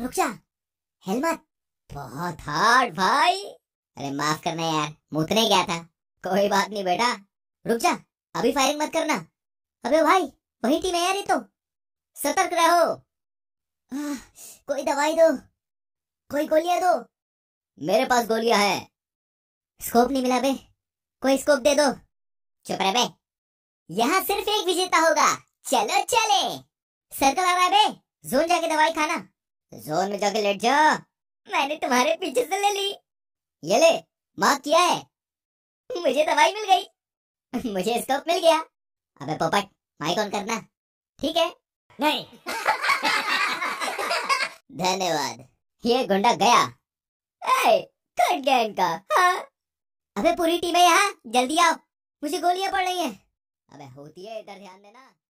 रुक जा हेलमेट बहुत हार्ड भाई अरे माफ करना यार मुतने तो गया था कोई बात नहीं बेटा रुक जा अभी फायरिंग मत करना अबे भाई वही टीम है यार ये तो सतर्क रहो आ, कोई दवाई दो कोई गोलियां दो मेरे पास गोलियां है स्कोप नहीं मिला बे कोई स्कोप दे दो चुप रह बे यहाँ सिर्फ एक विजेता होगा चलो चले सर्कल आ रहा है बे जोन जाके दवाई खाना जोर में जाके लेट जा मैंने तुम्हारे पीछे से ले ली ये ले माँ किया है मुझे दवाई मिल गई मुझे स्कोप मिल गया अबे पोपट माइक ऑन करना ठीक है नहीं धन्यवाद ये गुंडा गया ए, कट गया इनका हाँ अबे पूरी टीम है यहाँ जल्दी आओ मुझे गोलियां पड़ रही हैं अबे होती है इधर ध्यान देना